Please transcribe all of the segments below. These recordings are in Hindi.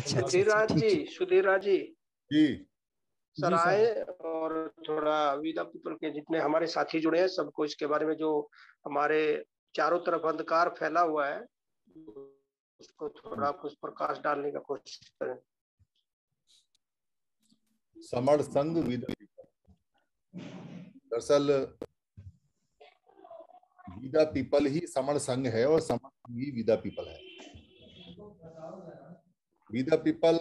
अच्छा, अच्छा सुधीराज अच्छा, जी जी जी सर आए और थोड़ा विदा पीपल के जितने हमारे साथी जुड़े हैं सबको इसके बारे में जो हमारे चारों तरफ अंधकार फैला हुआ है उसको थोड़ा हम्म। कुछ प्रकाश डालने का कोशिश करें समर संघ दरअसल विदा पीपल ही समर संघ है और समर संघ ही विदा पीपल है बी द पीपल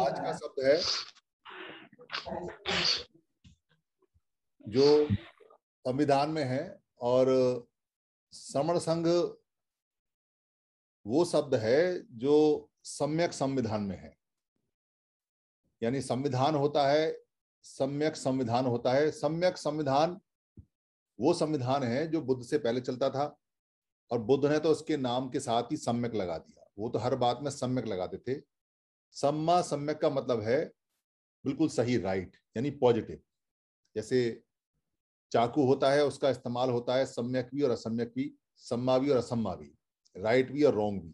आज का शब्द है जो संविधान में है और समर संघ वो शब्द है जो सम्यक संविधान में है यानी संविधान होता है सम्यक संविधान होता है सम्यक संविधान वो संविधान है जो बुद्ध से पहले चलता था और बुद्ध ने तो उसके नाम के साथ ही सम्यक लगा दिया वो तो हर बात में सम्यक लगाते थे सम्मा सम्यक का मतलब है बिल्कुल सही राइट यानी पॉजिटिव जैसे चाकू होता है उसका इस्तेमाल होता है सम्यक भी और असम्यक भी सम्मा भी और असम्मा भी राइट भी और रॉन्ग भी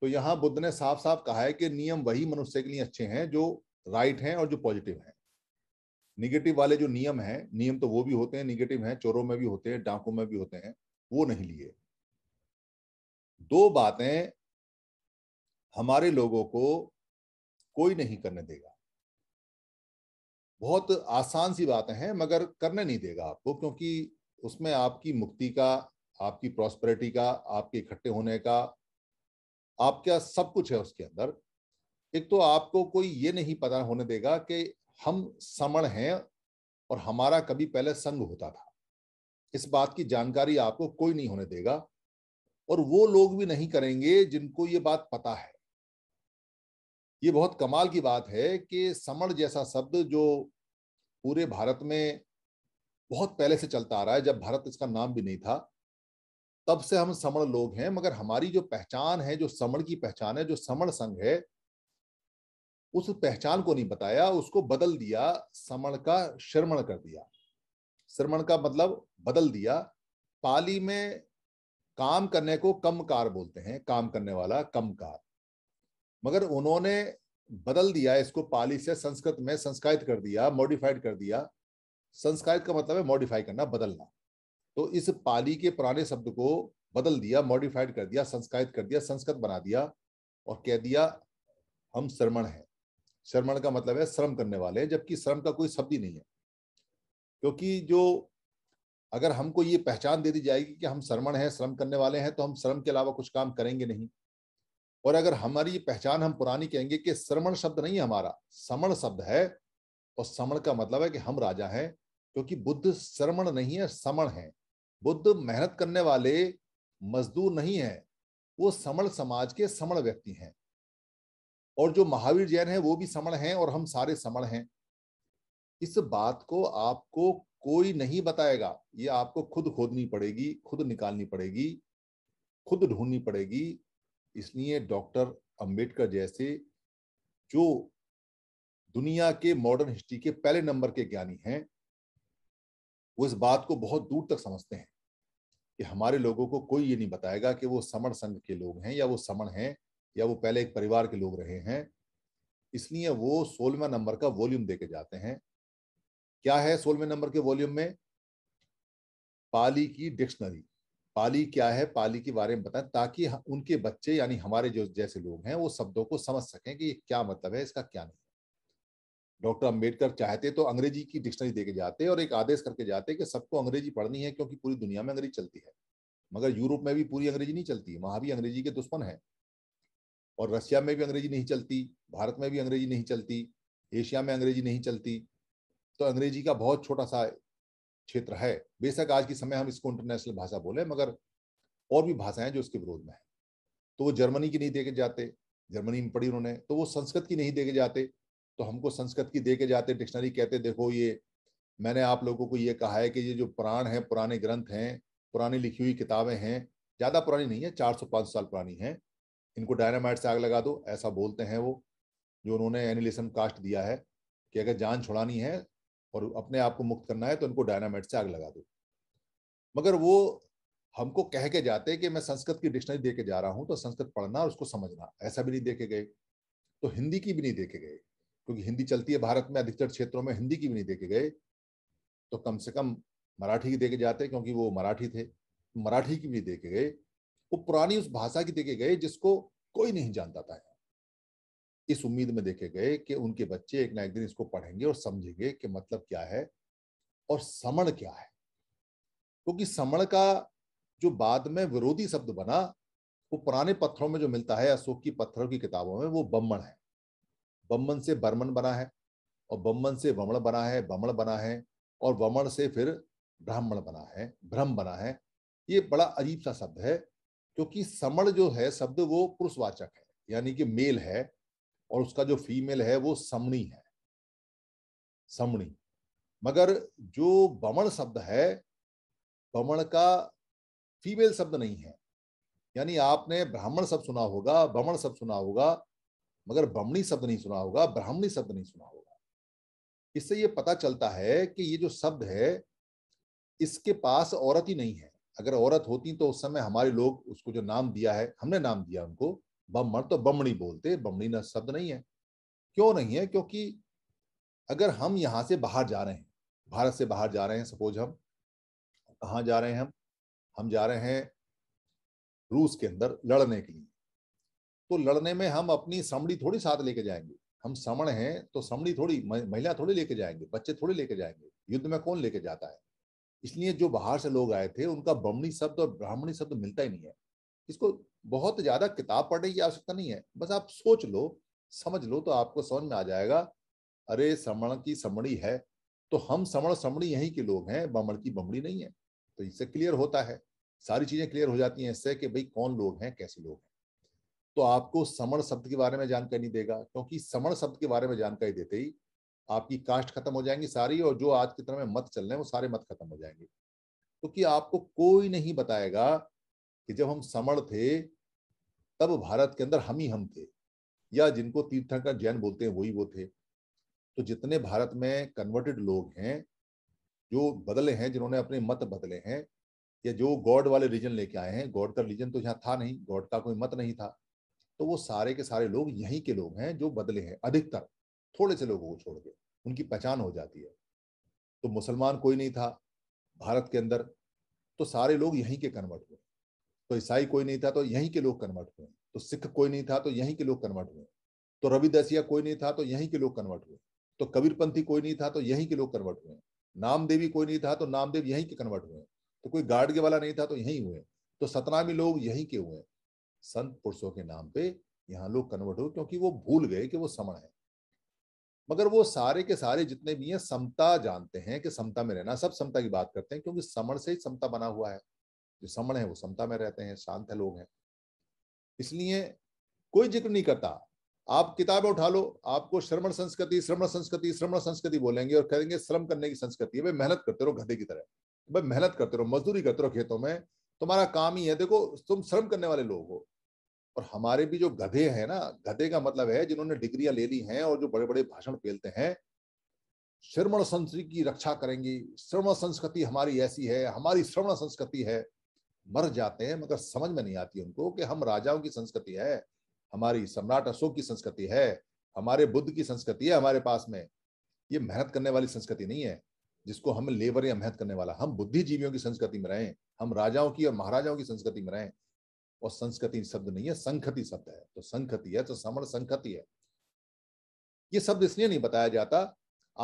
तो यहाँ बुद्ध ने साफ साफ कहा है कि नियम वही मनुष्य के लिए अच्छे हैं जो राइट हैं और जो पॉजिटिव हैं निगेटिव वाले जो नियम हैं नियम तो वो भी होते हैं निगेटिव हैं चोरों में भी होते हैं डाकों में भी होते हैं वो नहीं लिए दो बातें हमारे लोगों को कोई नहीं करने देगा बहुत आसान सी बातें हैं मगर करने नहीं देगा आपको क्योंकि उसमें आपकी मुक्ति का आपकी प्रॉस्पेरिटी का आपके इकट्ठे होने का आपका सब कुछ है उसके अंदर एक तो आपको कोई ये नहीं पता होने देगा कि हम समण हैं और हमारा कभी पहले संग होता था इस बात की जानकारी आपको कोई नहीं होने देगा और वो लोग भी नहीं करेंगे जिनको ये बात पता है ये बहुत कमाल की बात है कि समण जैसा शब्द जो पूरे भारत में बहुत पहले से चलता आ रहा है जब भारत इसका नाम भी नहीं था तब से हम समण लोग हैं मगर हमारी जो पहचान है जो समण की पहचान है जो समण संघ है उस पहचान को नहीं बताया उसको बदल दिया समण का श्रमण कर दिया श्रमण का मतलब बदल दिया पाली में काम करने को कम कार बोलते हैं काम करने वाला कम कार मगर उन्होंने बदल दिया इसको पाली से संस्कृत में संस्कारित कर दिया मॉडिफाइड कर दिया संस्कारित का मतलब है मॉडिफाई करना बदलना तो इस पाली के पुराने शब्द को बदल दिया मॉडिफाइड कर दिया संस्कारित कर दिया संस्कृत बना दिया और कह दिया हम श्रमण हैं श्रमण का मतलब है श्रम करने वाले जबकि श्रम का कोई शब्द ही नहीं है क्योंकि जो अगर हमको ये पहचान दे दी जाएगी कि हम श्रमण हैं श्रम करने वाले हैं तो हम श्रम के अलावा कुछ काम करेंगे नहीं और अगर हमारी पहचान हम पुरानी कहेंगे कि श्रमण शब्द नहीं है हमारा समण शब्द है और समण का मतलब है कि हम राजा हैं क्योंकि बुद्ध श्रमण नहीं है समण है बुद्ध मेहनत करने वाले मजदूर नहीं है वो समण समाज के समण व्यक्ति हैं और जो महावीर जैन है वो भी समण हैं और हम सारे समण हैं इस बात को आपको कोई नहीं बताएगा ये आपको खुद खोदनी पड़ेगी खुद निकालनी पड़ेगी खुद ढूंढनी पड़ेगी इसलिए डॉक्टर अंबेडकर जैसे जो दुनिया के मॉडर्न हिस्ट्री के पहले नंबर के ज्ञानी हैं वो इस बात को बहुत दूर तक समझते हैं कि हमारे लोगों को कोई ये नहीं बताएगा कि वो समण संघ के लोग हैं या वो समण हैं या वो पहले एक परिवार के लोग रहे हैं इसलिए वो सोलहवें नंबर का वॉल्यूम दे के जाते हैं क्या है सोलहवें नंबर के वॉल्यूम में पाली की डिक्शनरी पाली क्या है पाली के बारे में बताएं ताकि उनके बच्चे यानी हमारे जो जैसे लोग हैं वो शब्दों को समझ सकें कि क्या मतलब है इसका क्या नहीं डॉक्टर अम्बेडकर चाहते तो अंग्रेजी की डिक्शनरी दे के जाते और एक आदेश करके जाते कि सबको अंग्रेजी पढ़नी है क्योंकि पूरी दुनिया में अंग्रेजी चलती है मगर यूरोप में भी पूरी अंग्रेजी नहीं चलती वहां भी अंग्रेजी के दुश्मन है और रशिया में भी अंग्रेजी नहीं चलती भारत में भी अंग्रेजी नहीं चलती एशिया में अंग्रेजी नहीं चलती तो अंग्रेजी का बहुत छोटा सा क्षेत्र है बेशक आज के समय हम इसको इंटरनेशनल भाषा बोले मगर और भी भाषाएं जो उसके विरोध में है तो वो जर्मनी की नहीं देके जाते जर्मनी में पढ़ी उन्होंने तो वो संस्कृत की नहीं देके जाते तो हमको संस्कृत की दे के जाते डिक्शनरी कहते देखो ये मैंने आप लोगों को ये कहा है कि ये जो पुराण है पुराने ग्रंथ हैं पुरानी लिखी हुई किताबें हैं ज़्यादा पुरानी नहीं है चार सौ पाँच साल पुरानी है इनको डायनामाइट से आग लगा दो ऐसा बोलते हैं वो जो उन्होंने एनिलेशन कास्ट दिया है कि अगर जान छुड़ानी है और अपने आप को मुक्त करना है तो उनको डायनामाइट से आग लगा दो मगर वो हमको कह के जाते कि मैं संस्कृत की डिक्शनरी दे के जा रहा हूँ तो संस्कृत पढ़ना और उसको समझना ऐसा भी नहीं देखे गए तो हिंदी की भी नहीं देखे गए क्योंकि हिंदी चलती है भारत में अधिकतर क्षेत्रों में हिंदी की भी नहीं देखे गए तो कम से कम मराठी की देखे जाते क्योंकि वो मराठी थे मराठी की भी देखे गए वो पुरानी उस भाषा की देखे गए जिसको कोई नहीं जानता था इस उम्मीद में देखे गए कि उनके बच्चे एक ना एक दिन इसको पढ़ेंगे और समझेंगे कि मतलब क्या है और समण क्या है क्योंकि तो समण का जो बाद में विरोधी शब्द बना वो पुराने पत्थरों में जो मिलता है अशोक की पत्थरों की किताबों में वो बम्मन है बम्मन से बर्मन बना है और बम्मन से वमण बना है बमण बना है और वमण से फिर ब्राह्मण बना है ब्रह्म बना है ये बड़ा अजीब सा शब्द है क्योंकि समण जो है शब्द वो पुरुषवाचक है यानी कि मेल है और उसका जो फीमेल है वो समणी है समणी मगर जो बमण शब्द है बमण का फीमेल शब्द नहीं है यानी आपने ब्राह्मण शब्द सुना होगा बमण शब्द सुना होगा मगर बमणी शब्द नहीं सुना होगा ब्राह्मणी शब्द नहीं सुना होगा इससे ये पता चलता है कि ये जो शब्द है इसके पास औरत ही नहीं है अगर औरत होती तो उस समय हमारे लोग उसको जो नाम दिया है हमने नाम दिया उनको बमण तो बमणी बोलते बमणी ना शब्द नहीं है क्यों नहीं है क्योंकि अगर हम यहाँ से बाहर जा रहे हैं भारत से बाहर जा रहे हैं सपोज हम कहाँ जा रहे हैं हम हम जा रहे हैं रूस के अंदर लड़ने के लिए तो लड़ने में हम अपनी समड़ी थोड़ी साथ लेके जाएंगे हम समण हैं तो समड़ी थोड़ी महिला थोड़ी लेके जाएंगे बच्चे थोड़े लेके जाएंगे युद्ध में कौन लेके जाता है इसलिए जो बाहर से लोग आए थे उनका बमणी शब्द और ब्राह्मणी शब्द मिलता ही नहीं है इसको बहुत ज्यादा किताब पढ़ने की आवश्यकता नहीं है बस आप सोच लो समझ लो तो आपको समझ में आ जाएगा अरे समण की समणी है तो हम समण समणी यहीं के लोग हैं बमण की बमड़ी नहीं है तो इससे क्लियर होता है सारी चीजें क्लियर हो जाती हैं इससे कि भाई कौन लोग हैं कैसे लोग हैं तो आपको समण शब्द के बारे में जानकारी नहीं देगा क्योंकि समण शब्द के बारे में जानकारी देते ही आपकी कास्ट खत्म हो जाएंगी सारी और जो आज की तरह में मत चल रहे हैं वो सारे मत खत्म हो जाएंगे क्योंकि तो आपको कोई नहीं बताएगा कि जब हम समण थे तब भारत के अंदर हम ही हम थे या जिनको तीर्थंकर जैन बोलते हैं वही वो थे तो जितने भारत में कन्वर्टेड लोग हैं जो बदले हैं जिन्होंने अपने मत बदले हैं या जो गॉड वाले रिलीजन लेके आए हैं गॉड का रिलीजन तो यहाँ था नहीं गॉड का कोई मत नहीं था तो वो सारे के सारे लोग यहीं के लोग हैं जो बदले हैं अधिकतर थोड़े से लोगों को छोड़ के उनकी पहचान हो जाती है तो मुसलमान कोई नहीं था भारत के अंदर तो सारे लोग यहीं के कन्वर्ट हुए तो ईसाई कोई नहीं था तो यहीं के लोग कन्वर्ट हुए तो सिख कोई नहीं था तो यहीं के लोग कन्वर्ट हुए तो रविदसिया कोई नहीं था तो यहीं के लोग कन्वर्ट हुए तो कबीरपंथी कोई नहीं था तो यहीं के लोग कन्वर्ट हुए नामदेवी कोई नहीं था तो नामदेव यहीं के कन्वर्ट हुए तो कोई गार्ड के वाला नहीं था तो यहीं हुए तो सतनामी लोग यहीं के हुए संत पुरुषों के नाम पे यहाँ लोग कन्वर्ट हुए क्योंकि वो भूल गए कि वो समण है मगर वो सारे के सारे जितने भी हैं समता जानते हैं कि समता में रहना सब समता की बात करते हैं क्योंकि समण से ही समता बना हुआ है जो समण है वो समता में रहते हैं शांत है लोग हैं इसलिए कोई जिक्र नहीं करता आप किताबें उठा लो आपको श्रमण संस्कृति श्रमण संस्कृति श्रमण संस्कृति बोलेंगे और कहेंगे श्रम करने की संस्कृति है भाई मेहनत करते रहो गधे की तरह भाई मेहनत करते रहो मजदूरी करते रहो खेतों में तुम्हारा काम ही है देखो तुम श्रम करने वाले लोग हो और हमारे भी जो गधे हैं ना गधे का मतलब है जिन्होंने डिग्रियां ले ली हैं और जो बड़े बड़े भाषण फैलते हैं श्रमण संस्कृति की रक्षा करेंगी श्रमण संस्कृति हमारी ऐसी है हमारी श्रवण संस्कृति है मर जाते हैं मगर समझ में नहीं आती उनको कि हम राजाओं की संस्कृति है हमारी सम्राट अशोक की संस्कृति है हमारे बुद्ध की संस्कृति है हमारे पास में ये मेहनत करने वाली संस्कृति नहीं है जिसको हम लेबर या मेहनत करने वाला हम बुद्धिजीवियों की संस्कृति में रहें हम राजाओं की और महाराजाओं की संस्कृति में रहें और संस्कृति शब्द नहीं है संखति शब्द है तो संखति है तो समण संखति है ये शब्द इसलिए नहीं बताया जाता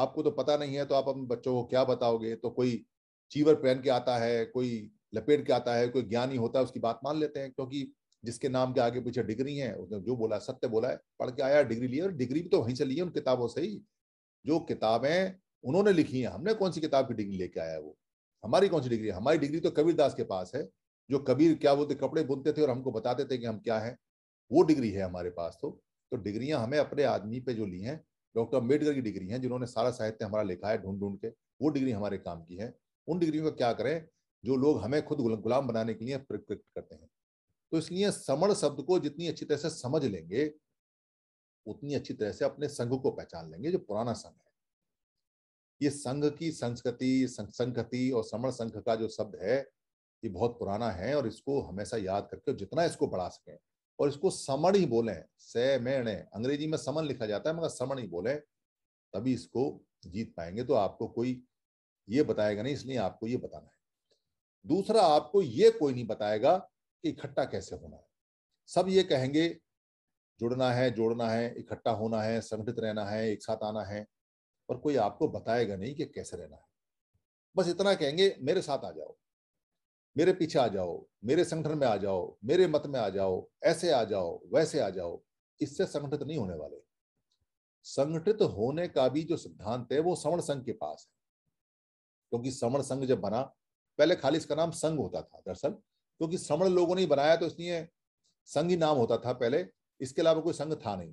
आपको तो पता नहीं है तो आप अपने बच्चों को क्या बताओगे तो कोई चीवर पहन के आता है कोई लपेट के आता है कोई ज्ञानी होता है उसकी बात मान लेते हैं क्योंकि जिसके नाम के आगे पीछे डिग्री है उसने जो बोला सत्य बोला है पढ़ के आया डिग्री ली और डिग्री भी तो वहीं से ली है उन किताबों से ही जो किताबें उन्होंने लिखी हैं हमने कौन सी किताब की डिग्री लेके आया है वो हमारी कौन सी डिग्री है हमारी डिग्री तो कबीरदास के पास है जो कबीर क्या बोलते कपड़े बुनते थे और हमको बताते थे कि हम क्या हैं वो डिग्री है हमारे पास तो तो डिग्रियां हमें अपने आदमी पे जो ली हैं डॉक्टर अम्बेडकर की डिग्री हैं जिन्होंने सारा साहित्य हमारा लिखा है ढूंढ ढूंढ के वो डिग्री हमारे काम की है उन डिग्रियों का क्या करें जो लोग हमें खुद गुलाम बनाने के लिए प्रकृत करते हैं तो इसलिए समण शब्द को जितनी अच्छी तरह से समझ लेंगे उतनी अच्छी तरह से अपने संघ को पहचान लेंगे जो पुराना संघ है ये संघ की संस्कृति संगति और समण संघ का जो शब्द है ये बहुत पुराना है और इसको हमेशा याद करके जितना इसको बढ़ा सकें और इसको समण ही बोले से अंग्रेजी में समण लिखा जाता है मगर समण ही बोले तभी इसको जीत पाएंगे तो आपको कोई ये बताएगा नहीं इसलिए आपको ये बताना है दूसरा आपको ये कोई नहीं बताएगा कि इकट्ठा कैसे होना है सब ये कहेंगे जुड़ना है जोड़ना है इकट्ठा होना है संगठित रहना है एक साथ आना है और कोई आपको बताएगा नहीं कि कैसे रहना है बस इतना कहेंगे मेरे साथ आ जाओ मेरे पीछे आ जाओ मेरे संगठन में आ जाओ मेरे मत में आ जाओ ऐसे आ जाओ वैसे आ जाओ इससे संगठित नहीं होने वाले संगठित होने का भी जो सिद्धांत है वो समण संघ के पास है क्योंकि समण संघ जब बना पहले खाली इसका नाम संघ होता था दरअसल क्योंकि तो सवर्ण लोगों ने बनाया तो इसलिए संघ ही नाम होता था पहले इसके अलावा कोई संघ था नहीं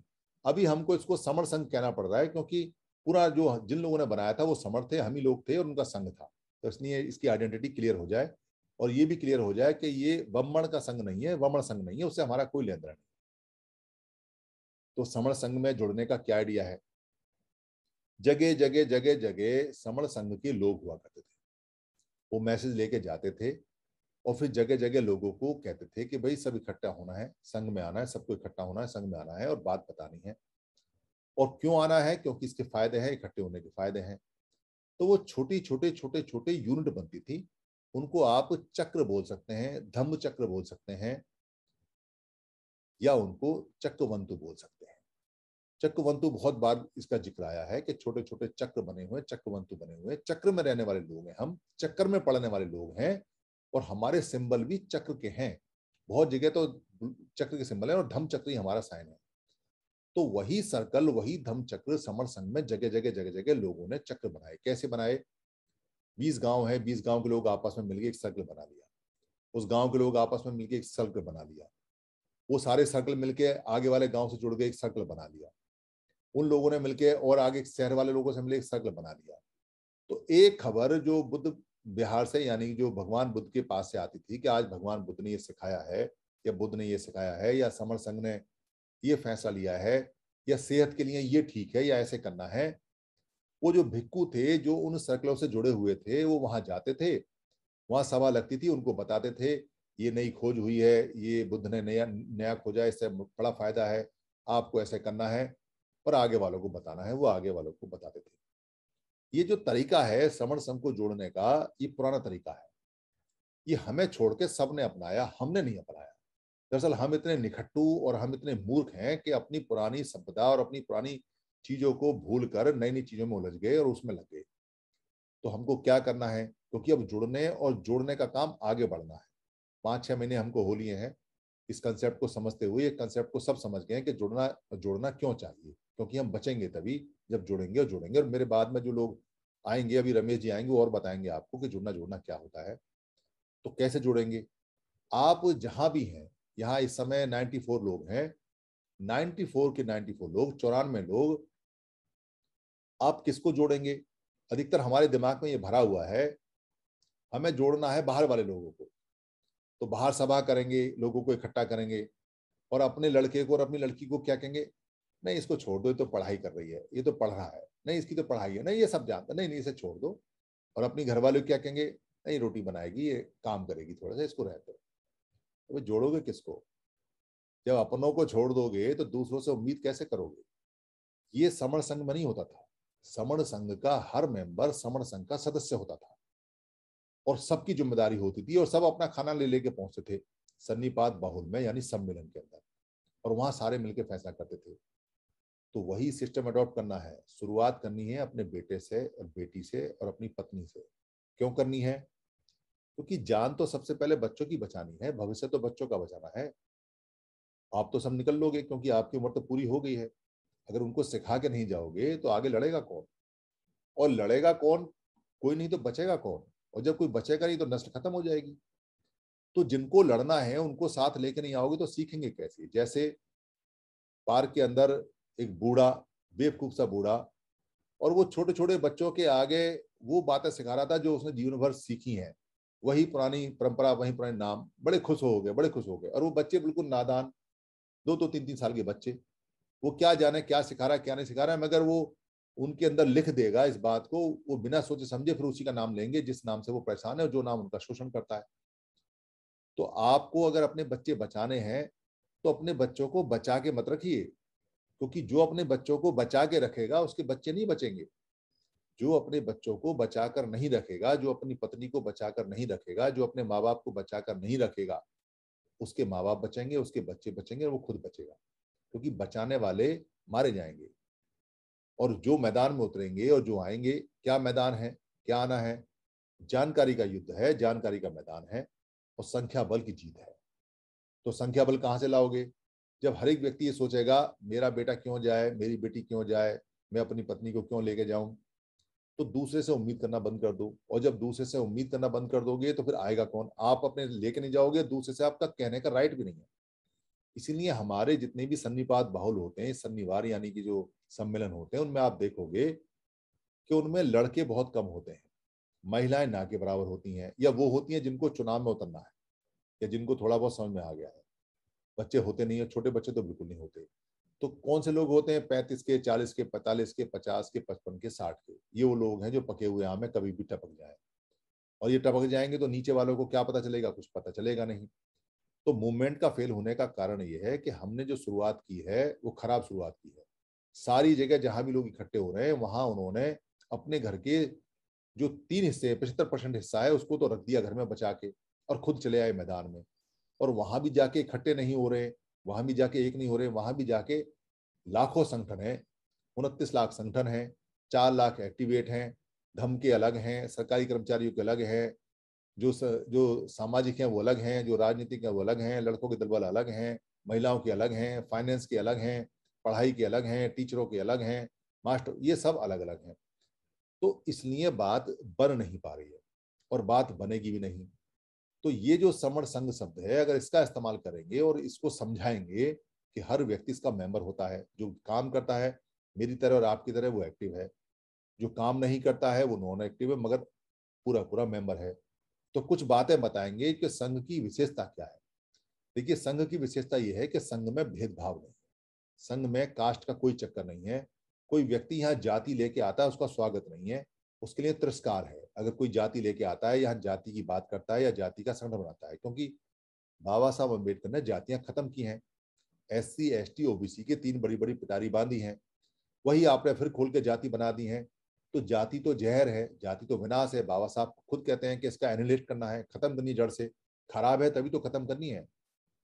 अभी हमको इसको समर संघ कहना पड़ रहा है क्योंकि पूरा जो जिन लोगों ने बनाया था वो समर थे हम ही लोग थे और उनका संघ था तो इसलिए इसकी आइडेंटिटी क्लियर हो जाए और ये भी क्लियर हो जाए कि ये वमण का संघ नहीं है वमण संघ नहीं है उससे हमारा कोई लेन नहीं तो समण संघ में जुड़ने का क्या आइडिया है जगह जगह जगह जगह समण संघ के लोग हुआ करते थे वो मैसेज लेके जाते थे और फिर जगह जगह लोगों को कहते थे कि भाई सब इकट्ठा होना है संघ में आना है सबको इकट्ठा होना है संघ में आना है और बात बतानी है और क्यों आना है क्योंकि इसके फायदे हैं इकट्ठे होने के फायदे हैं तो वो छोटी छोटे छोटे छोटे यूनिट बनती थी उनको आप चक्र बोल सकते हैं धम्म चक्र बोल सकते हैं या उनको चक्रवंतु बोल सकते हैं चक्रवंतु बहुत बार इसका जिक्र आया है कि छोटे छोटे चक्र बने हुए चक्रवंतु बने हुए चक्र में रहने वाले लोग हैं हम चक्र में पड़ने वाले लोग हैं और हमारे सिंबल भी चक्र के हैं बहुत जगह तो चक्र के सिंबल है और धम चक्र ही हमारा साइन है तो वही सर्कल वही धम चक्र समर संघ में जगह जगह जगह जगह लोगों ने चक्र बनाए कैसे बनाए बीस गांव है बीस गांव के लोग आपस में मिलकर एक सर्कल बना लिया उस गांव के लोग आपस में मिलकर एक सर्कल बना लिया वो सारे सर्कल मिलके आगे वाले गांव से जुड़ के एक सर्कल बना लिया उन लोगों ने मिलकर और आगे शहर वाले लोगों से मिले सर्कल बना लिया तो एक खबर जो बुद्ध बिहार से यानी जो भगवान बुद्ध के पास से आती थी कि आज भगवान बुद्ध ने ये सिखाया है या बुद्ध ने ये सिखाया है या समर संघ ने ये फैसला लिया है या सेहत के लिए ये ठीक है या ऐसे करना है वो जो भिक्कू थे जो उन सर्कलों से जुड़े हुए थे वो वहां जाते थे वहां सभा लगती थी उनको बताते थे ये नई खोज हुई है ये बुद्ध ने नया नया खोजा इससे बड़ा फायदा है आपको ऐसे करना है और आगे वालों को बताना है वो आगे वालों को बताते थे ये जो तरीका है श्रवण संघ को जोड़ने का ये पुराना तरीका है ये हमें छोड़ के सबने अपनाया हमने नहीं अपनाया दरअसल हम इतने निखट्टू और हम इतने मूर्ख हैं कि अपनी पुरानी सभ्यता और अपनी पुरानी चीजों को भूल कर नई नई चीजों में उलझ गए और उसमें लग गए तो हमको क्या करना है क्योंकि अब जुड़ने और जोड़ने का काम आगे बढ़ना है पांच छह महीने हमको हो लिए हैं इस कंसेप्ट को समझते हुए ये कंसेप्ट को सब समझ गए हैं कि जुड़ना जोड़ना क्यों चाहिए क्योंकि हम बचेंगे तभी जब जुड़ेंगे और जुड़ेंगे और मेरे बाद में जो लोग आएंगे अभी रमेश जी आएंगे और बताएंगे आपको कि जुड़ना जुड़ना क्या होता है तो कैसे जुड़ेंगे आप जहां भी हैं यहाँ इस समय 94 लोग हैं 94 के 94 लोग चौरानवे लोग आप किसको जोड़ेंगे अधिकतर हमारे दिमाग में ये भरा हुआ है हमें जोड़ना है बाहर वाले लोगों को तो बाहर सभा करेंगे लोगों को इकट्ठा करेंगे और अपने लड़के को और अपनी लड़की को क्या कहेंगे नहीं इसको छोड़ दो ये तो पढ़ाई कर रही है ये तो पढ़ रहा है नहीं इसकी तो पढ़ाई है नहीं ये सब जानता नहीं नहीं इसे छोड़ दो और अपनी घर वाले क्या कहेंगे नहीं रोटी बनाएगी ये काम करेगी थोड़ा सा इसको रहते तो जोड़ोगे किसको जब अपनों को छोड़ दोगे तो दूसरों से उम्मीद कैसे करोगे ये समण संघ में नहीं होता था समण संघ का हर मेंबर समण संघ का सदस्य होता था और सबकी जिम्मेदारी होती थी और सब अपना खाना ले लेके पहुंचते थे सन्नीपात बाहुल में यानी सम्मेलन के अंदर और वहां सारे मिलकर फैसला करते थे तो वही सिस्टम अडॉप्ट करना है शुरुआत करनी है अपने बेटे से और बेटी से और अपनी पत्नी से क्यों करनी है क्योंकि जान तो सबसे पहले बच्चों की बचानी है भविष्य तो बच्चों का बचाना है आप तो सब निकल लोगे क्योंकि आपकी उम्र तो पूरी हो गई है अगर उनको सिखा के नहीं जाओगे तो आगे लड़ेगा कौन और लड़ेगा कौन कोई नहीं तो बचेगा कौन और जब कोई बचेगा नहीं तो नस्ल खत्म हो जाएगी तो जिनको लड़ना है उनको साथ लेके नहीं आओगे तो सीखेंगे कैसे जैसे पार्क के अंदर एक बूढ़ा बेवकूफ सा बूढ़ा और वो छोटे छोटे बच्चों के आगे वो बातें सिखा रहा था जो उसने जीवन भर सीखी हैं वही पुरानी परंपरा वही पुराने नाम बड़े खुश हो गए बड़े खुश हो गए और वो बच्चे बिल्कुल नादान दो दो तो तीन तीन साल के बच्चे वो क्या जाने क्या सिखा रहा है क्या नहीं सिखा रहा है मगर वो उनके अंदर लिख देगा इस बात को वो बिना सोचे समझे फिर उसी का नाम लेंगे जिस नाम से वो परेशान है और जो नाम उनका शोषण करता है तो आपको अगर अपने बच्चे बचाने हैं तो अपने बच्चों को बचा के मत रखिए क्योंकि जो अपने बच्चों को बचा के रखेगा उसके बच्चे नहीं बचेंगे जो अपने बच्चों को बचा कर नहीं रखेगा जो अपनी पत्नी को बचा कर नहीं रखेगा जो अपने माँ बाप को बचा कर नहीं रखेगा उसके माँ बाप बचेंगे उसके बच्चे बचेंगे और वो खुद बचेगा क्योंकि बचाने वाले मारे जाएंगे और जो मैदान में उतरेंगे और जो आएंगे क्या मैदान है क्या आना है जानकारी का युद्ध है जानकारी का मैदान है और संख्या बल की जीत है तो संख्या बल कहाँ से लाओगे जब हर एक व्यक्ति ये सोचेगा मेरा बेटा क्यों जाए मेरी बेटी क्यों जाए मैं अपनी पत्नी को क्यों लेके जाऊं तो दूसरे से उम्मीद करना बंद कर दो और जब दूसरे से उम्मीद करना बंद कर दोगे तो फिर आएगा कौन आप अपने लेके नहीं जाओगे दूसरे से आपका कहने का राइट भी नहीं है इसीलिए हमारे जितने भी सन्निपात बाहुल होते हैं सन्निवार यानी कि जो सम्मेलन होते हैं उनमें आप देखोगे कि उनमें लड़के बहुत कम होते हैं महिलाएं ना के बराबर होती हैं या वो होती हैं जिनको चुनाव में उतरना है या जिनको थोड़ा बहुत समझ में आ गया है बच्चे होते नहीं है छोटे बच्चे तो बिल्कुल नहीं होते तो कौन से लोग होते हैं पैंतीस के चालीस के पैंतालीस के पचास के पचपन के साठ के ये वो लोग हैं जो पके हुए आम है कभी भी टपक जाए और ये टपक जाएंगे तो नीचे वालों को क्या पता चलेगा कुछ पता चलेगा नहीं तो मूवमेंट का फेल होने का कारण ये है कि हमने जो शुरुआत की है वो खराब शुरुआत की है सारी जगह जहां भी लोग इकट्ठे हो रहे हैं वहां उन्होंने अपने घर के जो तीन हिस्से पचहत्तर परसेंट हिस्सा है उसको तो रख दिया घर में बचा के और खुद चले आए मैदान में और वहां भी जाके इकट्ठे नहीं हो रहे वहां भी जाके एक नहीं हो रहे वहां भी जाके लाखों संगठन है उनतीस लाख संगठन है चार लाख एक्टिवेट हैं धम के अलग हैं सरकारी कर्मचारियों के अलग हैं जो स, जो सामाजिक हैं वो अलग हैं जो राजनीतिक हैं वो अलग हैं लड़कों के दलबल अलग हैं महिलाओं के अलग हैं फाइनेंस के अलग हैं पढ़ाई के अलग हैं टीचरों के अलग हैं मास्टर ये सब अलग अलग हैं तो इसलिए बात बन नहीं पा रही है और बात बनेगी भी नहीं तो ये जो समण संघ शब्द है अगर इसका इस्तेमाल करेंगे और इसको समझाएंगे कि हर व्यक्ति इसका मेंबर होता है जो काम करता है मेरी तरह और आपकी तरह वो एक्टिव है जो काम नहीं करता है वो नॉन एक्टिव है मगर पूरा पूरा मेंबर है तो कुछ बातें बताएंगे कि संघ की विशेषता क्या है देखिए संघ की विशेषता यह है कि संघ में भेदभाव नहीं संघ में कास्ट का कोई चक्कर नहीं है कोई व्यक्ति यहाँ जाति लेके आता है उसका स्वागत नहीं है उसके लिए तिरस्कार है अगर कोई जाति लेके आता है या जाति की बात करता है या जाति का संगठन बनाता है क्योंकि बाबा साहब अम्बेडकर ने जातियां खत्म की हैं S C S T O B C के तीन बड़ी बड़ी पिटारी बांधी हैं वही आपने फिर खोल के जाति बना दी है तो जाति तो जहर है जाति तो विनाश है बाबा साहब खुद कहते हैं कि इसका एनिलेट करना है खत्म करनी जड़ से खराब है तभी तो खत्म करनी है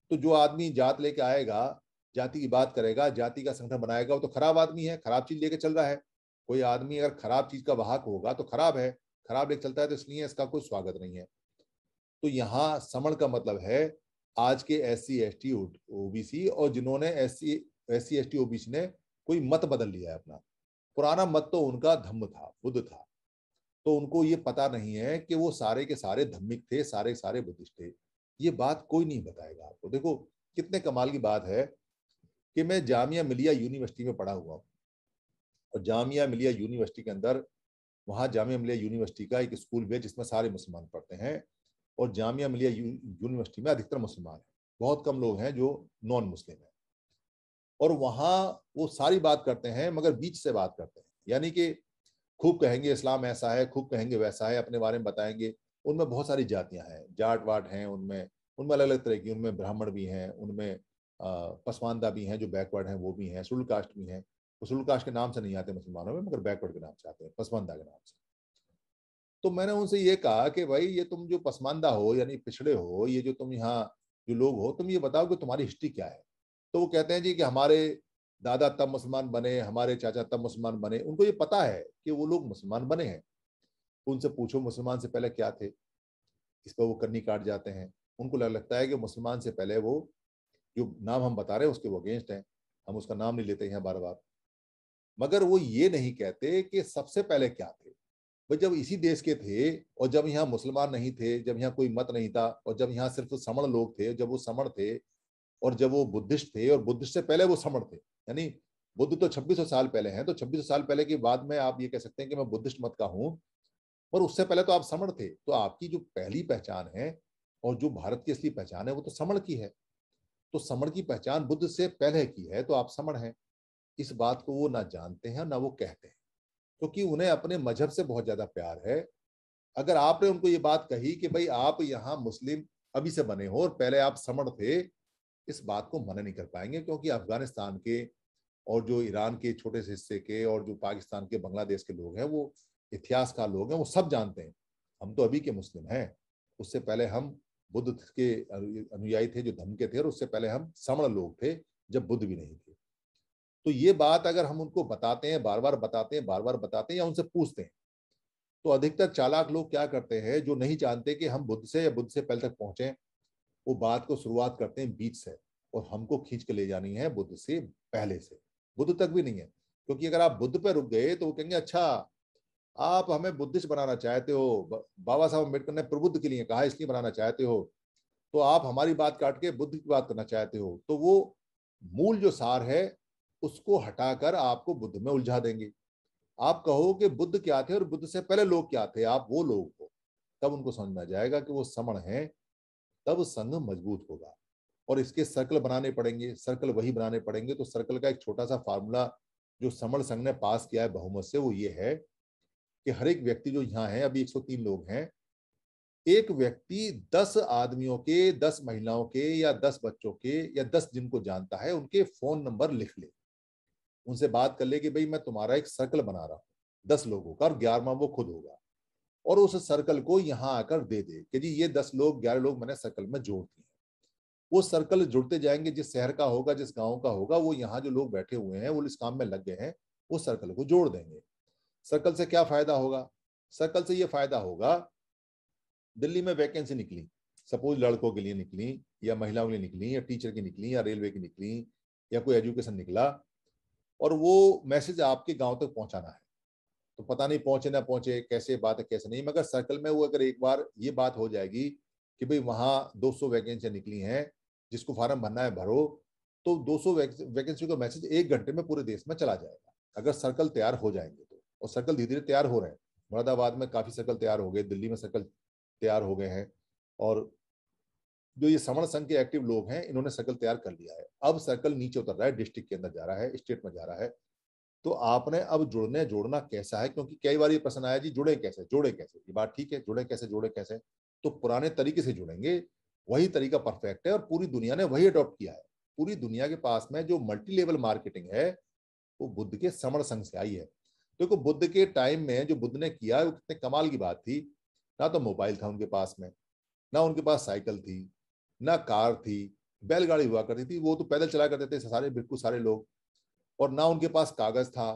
तो जो आदमी जात लेके आएगा जाति की बात करेगा जाति का संगठन बनाएगा वो तो खराब आदमी है खराब चीज लेके चल रहा है कोई आदमी अगर खराब चीज का वाहक होगा तो खराब है खराब लेख चलता है तो इसलिए इसका कोई स्वागत नहीं है तो यहाँ समण का मतलब है आज के S C S T OBC और जिन्होंने S C S C S T OBC ने कोई मत बदल लिया है अपना पुराना मत तो उनका धम्म था बुद्ध था तो उनको ये पता नहीं है कि वो सारे के सारे धम्मिक थे सारे के सारे बुद्धिस्ट थे ये बात कोई नहीं बताएगा आपको देखो कितने कमाल की बात है कि मैं जामिया मिलिया यूनिवर्सिटी में पढ़ा हुआ हूँ और जामिया मिलिया यूनिवर्सिटी के अंदर वहाँ जामिया मिलिया यूनिवर्सिटी का एक स्कूल भी है जिसमें सारे मुसलमान पढ़ते हैं और जामिया मिलिया यूनिवर्सिटी में अधिकतर मुसलमान हैं बहुत कम लोग हैं जो नॉन मुस्लिम हैं और वहाँ वो सारी बात करते हैं मगर बीच से बात करते हैं यानी कि खूब कहेंगे इस्लाम ऐसा है खूब कहेंगे वैसा है अपने बारे में बताएंगे उनमें बहुत सारी जातियाँ हैं जाट वाट हैं उनमें उनमें अलग अलग तरह की उनमें ब्राह्मण भी हैं उनमें पसमानदा भी हैं जो बैकवर्ड हैं वो भी हैं शुल्ड कास्ट भी हैं काश के नाम से नहीं आते मुसलमानों में मगर बैकवर्ड के नाम से आते हैं पसमानदा के नाम से तो मैंने उनसे ये कहा कि भाई ये तुम जो पसमानदा हो यानी पिछड़े हो ये जो तुम यहाँ जो लोग हो तुम ये बताओ कि तुम्हारी हिस्ट्री क्या है तो वो कहते हैं जी कि हमारे दादा तब मुसलमान बने हमारे चाचा तब मुसलमान बने उनको ये पता है कि वो लोग मुसलमान बने हैं उनसे पूछो मुसलमान से पहले क्या थे इस पर वो कन्नी काट जाते हैं उनको लग लगता है कि मुसलमान से पहले वो जो नाम हम बता रहे हैं उसके वो अगेंस्ट हैं हम उसका नाम नहीं लेते हैं बार बार मगर वो ये नहीं कहते कि सबसे पहले क्या थे वो जब इसी देश के थे और जब यहाँ मुसलमान नहीं थे जब यहाँ कोई मत नहीं था और जब यहाँ सिर्फ समण लोग थे जब वो समण थे और जब वो बुद्धिस्ट थे और बुद्धिस्ट से पहले वो समण थे यानी बुद्ध तो 2600 साल पहले हैं तो 2600 साल पहले के बाद में आप ये कह सकते हैं कि मैं बुद्धिस्ट मत का हूँ पर उससे पहले तो आप समण थे तो आपकी जो पहली पहचान है और जो भारत की असली पहचान है वो तो समण की है तो समण की पहचान बुद्ध से पहले की है तो आप समण हैं इस बात को वो ना जानते हैं ना वो कहते हैं क्योंकि उन्हें अपने मजहब से बहुत ज्यादा प्यार है अगर आपने उनको ये बात कही कि भाई आप यहाँ मुस्लिम अभी से बने हो और पहले आप समण थे इस बात को मना नहीं कर पाएंगे क्योंकि अफगानिस्तान के और जो ईरान के छोटे से हिस्से के और जो पाकिस्तान के बांग्लादेश के लोग हैं वो इतिहासकार लोग हैं वो सब जानते हैं हम तो अभी के मुस्लिम हैं उससे पहले हम बुद्ध के अनुयायी थे जो धम के थे और उससे पहले हम समण लोग थे जब बुद्ध भी नहीं थे तो ये बात अगर हम उनको बताते हैं बार बार बताते हैं बार बार बताते हैं या उनसे पूछते हैं तो अधिकतर चालाक लोग क्या करते हैं जो नहीं जानते कि हम बुद्ध से या बुद्ध से पहले तक पहुंचे वो बात को शुरुआत करते हैं बीच से और हमको खींच के ले जानी है बुद्ध से पहले से बुद्ध तक भी नहीं है क्योंकि अगर आप बुद्ध पर रुक गए तो वो कहेंगे अच्छा आप हमें बुद्धिस्ट बनाना चाहते हो बाबा साहब अम्बेडकर ने प्रबुद्ध के लिए कहा इसलिए बनाना चाहते हो तो आप हमारी बात काट के बुद्ध की बात करना चाहते हो तो वो मूल जो सार है उसको हटाकर आपको बुद्ध में उलझा देंगे आप कहो कि बुद्ध क्या थे और बुद्ध से पहले लोग क्या थे आप वो लोग हो तब उनको समझ में आ जाएगा कि वो समण है तब संघ मजबूत होगा और इसके सर्कल बनाने पड़ेंगे सर्कल वही बनाने पड़ेंगे तो सर्कल का एक छोटा सा फार्मूला जो समण संघ ने पास किया है बहुमत से वो ये है कि हर एक व्यक्ति जो यहाँ है अभी 103 लोग हैं एक व्यक्ति 10 आदमियों के 10 महिलाओं के या 10 बच्चों के या 10 जिनको जानता है उनके फोन नंबर लिख ले उनसे बात कर ले कि भाई मैं तुम्हारा एक सर्कल बना रहा हूँ दस लोगों का और ग्यारहवा वो खुद होगा और उस सर्कल को यहाँ आकर दे दे कि जी ये दस लोग ग्यारह लोग मैंने सर्कल में जोड़ दिए वो सर्कल जुड़ते जाएंगे जिस शहर का होगा जिस गांव का होगा वो यहाँ जो लोग बैठे हुए हैं वो इस काम में लग गए हैं वो सर्कल को जोड़ देंगे सर्कल से क्या फायदा होगा सर्कल से ये फायदा होगा दिल्ली में वैकेंसी निकली सपोज लड़कों के लिए निकली या महिलाओं के लिए निकली या टीचर की निकली या रेलवे की निकली या कोई एजुकेशन निकला और वो मैसेज आपके गांव तक पहुंचाना है तो पता नहीं पहुंचे ना पहुंचे कैसे बात है कैसे नहीं मगर सर्कल में वो अगर एक बार ये बात हो जाएगी कि भाई वहाँ 200 वैकेंसियाँ निकली हैं जिसको फार्म भरना है भरो तो 200 वैकेंसी का मैसेज एक घंटे में पूरे देश में चला जाएगा अगर सर्कल तैयार हो जाएंगे तो और सर्कल धीरे धीरे तैयार हो रहे हैं मुरादाबाद में काफ़ी सर्कल तैयार हो गए दिल्ली में सर्कल तैयार हो गए हैं और जो ये समण संघ के एक्टिव लोग हैं इन्होंने सर्कल तैयार कर लिया है अब सर्कल नीचे उतर रहा है डिस्ट्रिक्ट के अंदर जा रहा है स्टेट में जा रहा है तो आपने अब जुड़ने जोड़ना कैसा है क्योंकि कई बार ये प्रश्न आया जी जुड़े कैसे जोड़े कैसे ये बात ठीक है जुड़े कैसे जोड़े कैसे तो पुराने तरीके से जुड़ेंगे वही तरीका परफेक्ट है और पूरी दुनिया ने वही अडॉप्ट किया है पूरी दुनिया के पास में जो मल्टी लेवल मार्केटिंग है वो बुद्ध के समण संघ से आई है देखो तो बुद्ध के टाइम में जो बुद्ध ने किया वो कितने कमाल की बात थी ना तो मोबाइल था उनके पास में ना उनके पास साइकिल थी ना कार थी बैलगाड़ी हुआ करती थी वो तो पैदल चला करते थे सारे बिल्कुल सारे लोग और ना उनके पास कागज था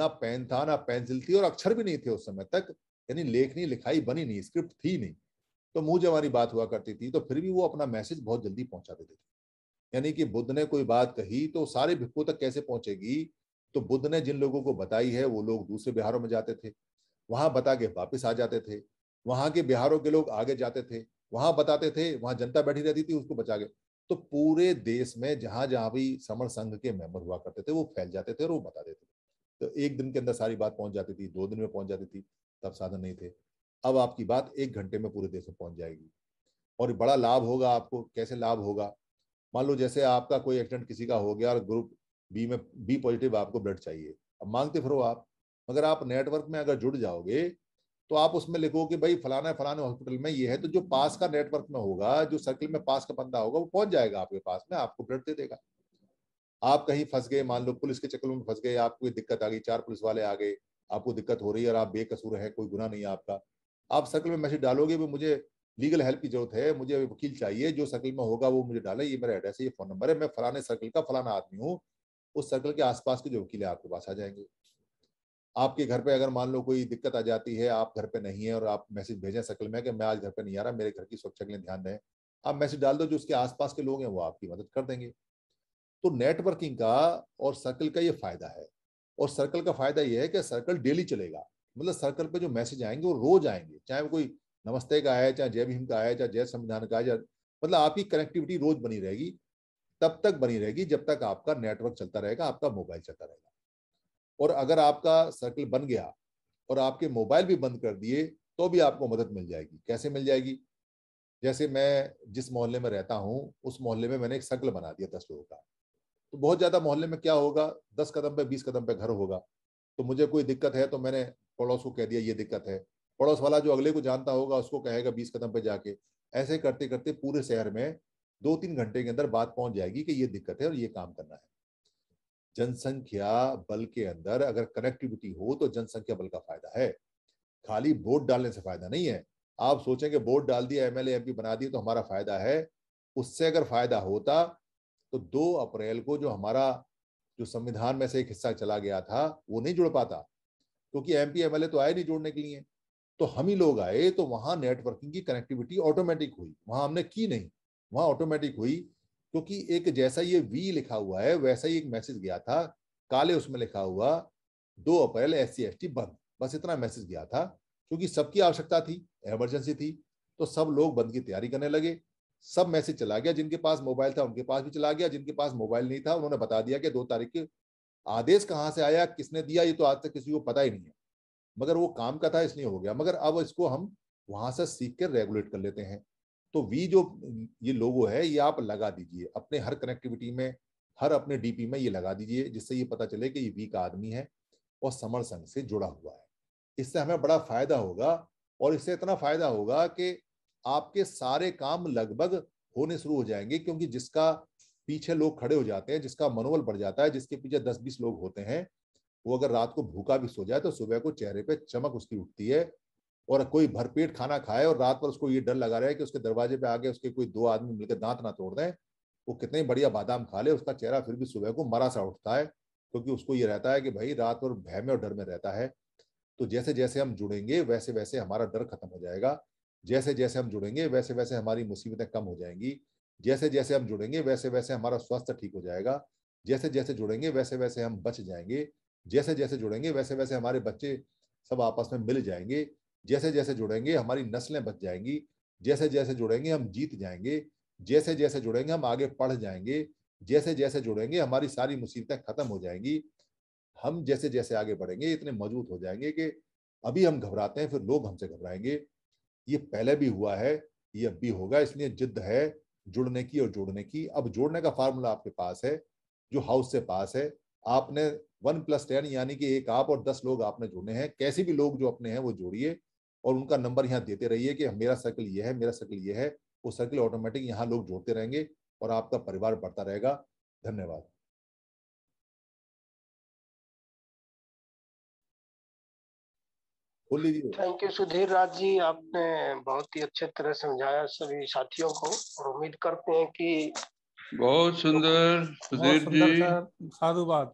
ना पेन था ना पेंसिल थी और अक्षर भी नहीं थे उस समय तक यानी लेखनी लिखाई बनी नहीं स्क्रिप्ट थी नहीं तो मुंह जवानी बात हुआ करती थी तो फिर भी वो अपना मैसेज बहुत जल्दी पहुंचा देते थे यानी कि बुद्ध ने कोई बात कही तो सारे भिक्खु तक कैसे पहुंचेगी तो बुद्ध ने जिन लोगों को बताई है वो लोग दूसरे बिहारों में जाते थे वहां बता के वापिस आ जाते थे वहां के बिहारों के लोग आगे जाते थे वहां बताते थे वहां जनता बैठी रहती थी उसको बचा के तो पूरे देश में जहां जहां भी समर संघ के मेंबर हुआ करते थे वो फैल जाते थे और वो बताते थे तो एक दिन के अंदर सारी बात पहुंच जाती थी दो दिन में पहुंच जाती थी तब साधन नहीं थे अब आपकी बात एक घंटे में पूरे देश में पहुंच जाएगी और बड़ा लाभ होगा आपको कैसे लाभ होगा मान लो जैसे आपका कोई एक्सीडेंट किसी का हो गया और ग्रुप बी में बी पॉजिटिव आपको ब्लड चाहिए अब मांगते फिर आप मगर आप नेटवर्क में अगर जुड़ जाओगे तो आप उसमें लिखो कि भाई फलाना फलाने हॉस्पिटल में ये है तो जो पास का नेटवर्क में होगा जो सर्किल में पास का बंदा होगा वो पहुंच जाएगा आपके पास में आपको ब्लड दे देगा आप कहीं फंस गए मान लो पुलिस के चक्कर में फंस गए आपको दिक्कत आ गई चार पुलिस वाले आ गए आपको दिक्कत हो रही है और आप बेकसूर है कोई गुना नहीं है आपका आप सर्किल में मैसेज डालोगे भी मुझे लीगल हेल्प की जरूरत है मुझे वकील चाहिए जो सर्किल में होगा वो मुझे डाले ये मेरा एड्रेस है ये फोन नंबर है मैं फलाने सर्किल का फलाना आदमी हूँ उस सर्कल के आसपास के जो वकील है आपके पास आ जाएंगे आपके घर पे अगर मान लो कोई दिक्कत आ जाती है आप घर पे नहीं है और आप मैसेज भेजें सकल में कि मैं आज घर पे नहीं आ रहा मेरे घर की सुरक्षा के लिए ध्यान दें आप मैसेज डाल दो जो उसके आसपास के लोग हैं वो आपकी मदद कर देंगे तो नेटवर्किंग का और सर्कल का ये फायदा है और सर्कल का फायदा ये है कि सर्कल डेली चलेगा मतलब सर्कल पे जो मैसेज आएंगे वो रोज आएंगे चाहे वो कोई नमस्ते का आया चाहे जय भीम का आया चाहे जय संविधान का आया मतलब आपकी कनेक्टिविटी रोज बनी रहेगी तब तक बनी रहेगी जब तक आपका नेटवर्क चलता रहेगा आपका मोबाइल चलता रहेगा और अगर आपका सर्कल बन गया और आपके मोबाइल भी बंद कर दिए तो भी आपको मदद मिल जाएगी कैसे मिल जाएगी जैसे मैं जिस मोहल्ले में रहता हूँ उस मोहल्ले में मैंने एक सर्कल बना दिया दस लोगों का तो बहुत ज़्यादा मोहल्ले में क्या होगा दस कदम पे बीस कदम पे घर होगा तो मुझे कोई दिक्कत है तो मैंने पड़ोस को कह दिया ये दिक्कत है पड़ोस वाला जो अगले को जानता होगा उसको कहेगा बीस कदम पे जाके ऐसे करते करते पूरे शहर में दो तीन घंटे के अंदर बात पहुंच जाएगी कि ये दिक्कत है और ये काम करना है जनसंख्या बल के अंदर अगर कनेक्टिविटी हो तो जनसंख्या बल का फायदा है खाली वोट डालने से फायदा नहीं है आप सोचें कि वोट डाल दिया एमएलए एल बना दिए तो हमारा फायदा है उससे अगर फायदा होता तो दो अप्रैल को जो हमारा जो संविधान में से एक हिस्सा चला गया था वो नहीं जुड़ पाता क्योंकि एम पी एमएलए तो आए नहीं जुड़ने के लिए तो हम ही लोग आए तो वहां नेटवर्किंग की कनेक्टिविटी ऑटोमेटिक हुई वहां हमने की नहीं वहां ऑटोमेटिक हुई क्योंकि तो एक जैसा ये वी लिखा हुआ है वैसा ही एक मैसेज गया था काले उसमें लिखा हुआ दो अप्रैल एस सी बंद बस इतना मैसेज गया था क्योंकि सबकी आवश्यकता थी एमरजेंसी थी तो सब लोग बंद की तैयारी करने लगे सब मैसेज चला गया जिनके पास मोबाइल था उनके पास भी चला गया जिनके पास मोबाइल नहीं था उन्होंने बता दिया कि दो तारीख के आदेश कहाँ से आया किसने दिया ये तो आज तक किसी को पता ही नहीं है मगर वो काम का था इसलिए हो गया मगर अब इसको हम वहां से सीख कर रेगुलेट कर लेते हैं तो वी जो ये लोगो है ये आप लगा दीजिए अपने हर कनेक्टिविटी में हर अपने डीपी में ये लगा दीजिए जिससे ये पता चले कि ये वी का आदमी है और समर संघ से जुड़ा हुआ है इससे हमें बड़ा फायदा होगा और इससे इतना फायदा होगा कि आपके सारे काम लगभग होने शुरू हो जाएंगे क्योंकि जिसका पीछे लोग खड़े हो जाते हैं जिसका मनोबल बढ़ जाता है जिसके पीछे दस बीस लोग होते हैं वो अगर रात को भूखा भी सो जाए तो सुबह को चेहरे पे चमक उसकी उठती है और कोई भरपेट खाना खाए और रात पर उसको ये डर लगा रहा है कि उसके दरवाजे पे आगे उसके कोई दो आदमी मिलकर दांत ना तोड़ दें वो कितने बढ़िया बादाम खा ले उसका चेहरा फिर भी सुबह को मरा सा उठता है क्योंकि उसको ये रहता है कि भाई रात भर भय में और डर में रहता है तो जैसे जैसे हम जुड़ेंगे वैसे वैसे हमारा डर खत्म हो जाएगा जैसे जैसे हम जुड़ेंगे वैसे वैसे हमारी मुसीबतें कम हो जाएंगी जैसे जैसे हम जुड़ेंगे वैसे वैसे हमारा स्वास्थ्य ठीक हो जाएगा जैसे जैसे जुड़ेंगे वैसे वैसे हम बच जाएंगे जैसे जैसे जुड़ेंगे वैसे वैसे हमारे बच्चे सब आपस में मिल जाएंगे जैसे जैसे जुड़ेंगे हमारी नस्लें बच जाएंगी जैसे जैसे जुड़ेंगे हम जीत जाएंगे जैसे जैसे जुड़ेंगे हम आगे पढ़ जाएंगे जैसे जैसे जुड़ेंगे हमारी सारी मुसीबतें खत्म हो जाएंगी हम जैसे जैसे आगे बढ़ेंगे इतने मजबूत हो जाएंगे कि अभी हम घबराते हैं फिर लोग हमसे घबराएंगे ये पहले भी हुआ है ये अब भी होगा इसलिए जिद्द है जुड़ने की और जोड़ने की अब जोड़ने का फार्मूला आपके पास है जो हाउस से पास है आपने वन प्लस टेन यानी कि एक आप और दस लोग आपने जुड़ने हैं कैसे भी लोग जो अपने हैं वो जोड़िए और उनका नंबर यहाँ देते रहिए कि मेरा सर्कल ये है मेरा सर्कल ये है वो सर्कल ऑटोमेटिक यहाँ लोग जोड़ते रहेंगे और आपका परिवार बढ़ता रहेगा धन्यवाद थैंक यू सुधीर राज जी आपने बहुत ही अच्छे तरह समझाया सभी साथियों को और उम्मीद करते हैं कि बहुत सुंदर सुधीर जी साधुवाद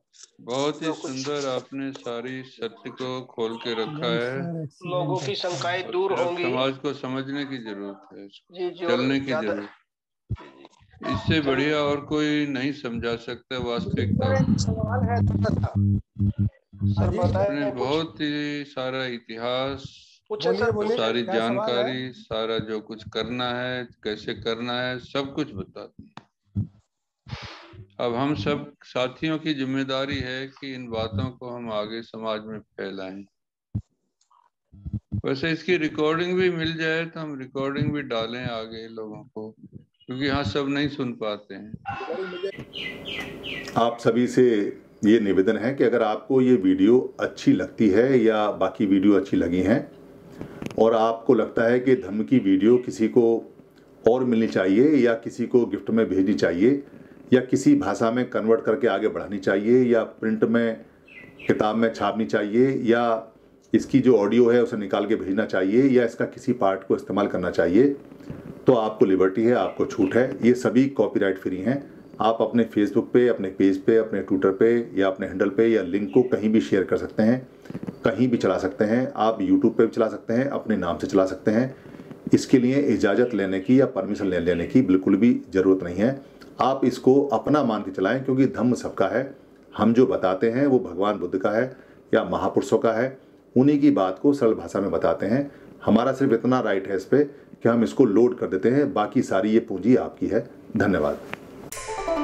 बहुत ही तो सुंदर आपने सारी सत्य को खोल के रखा है लोगों की शंकाएं दूर होंगी समाज को समझने की जरूरत है जी चलने की जरूरत इससे बढ़िया और कोई नहीं समझा सकता वास्तविकता तो आपने बहुत ही सारा इतिहास सारी जानकारी सारा जो कुछ करना है कैसे करना है सब कुछ बता दिया अब हम सब साथियों की जिम्मेदारी है कि इन बातों को हम आगे समाज में फैलाएं वैसे इसकी रिकॉर्डिंग भी मिल जाए तो हम रिकॉर्डिंग भी डालें आगे लोगों को क्योंकि यहाँ सब नहीं सुन पाते हैं आप सभी से ये निवेदन है कि अगर आपको ये वीडियो अच्छी लगती है या बाकी वीडियो अच्छी लगी हैं और आपको लगता है कि धमकी वीडियो किसी को और मिलनी चाहिए या किसी को गिफ्ट में भेजनी चाहिए या किसी भाषा में कन्वर्ट करके आगे बढ़ानी चाहिए या प्रिंट में किताब में छापनी चाहिए या इसकी जो ऑडियो है उसे निकाल के भेजना चाहिए या इसका किसी पार्ट को इस्तेमाल करना चाहिए तो आपको लिबर्टी है आपको छूट है ये सभी कॉपीराइट फ्री हैं आप अपने फेसबुक पे अपने पेज पे अपने ट्विटर पे या अपने हैंडल पे या लिंक को कहीं भी शेयर कर सकते हैं कहीं भी चला सकते हैं आप यूट्यूब पे भी चला सकते हैं अपने नाम से चला सकते हैं इसके लिए इजाज़त लेने की या परमिशन लेने की बिल्कुल भी ज़रूरत नहीं है आप इसको अपना मान के चलाएं क्योंकि धम्म सबका है हम जो बताते हैं वो भगवान बुद्ध का है या महापुरुषों का है उन्हीं की बात को सरल भाषा में बताते हैं हमारा सिर्फ इतना राइट है इस पर कि हम इसको लोड कर देते हैं बाकी सारी ये पूंजी आपकी है धन्यवाद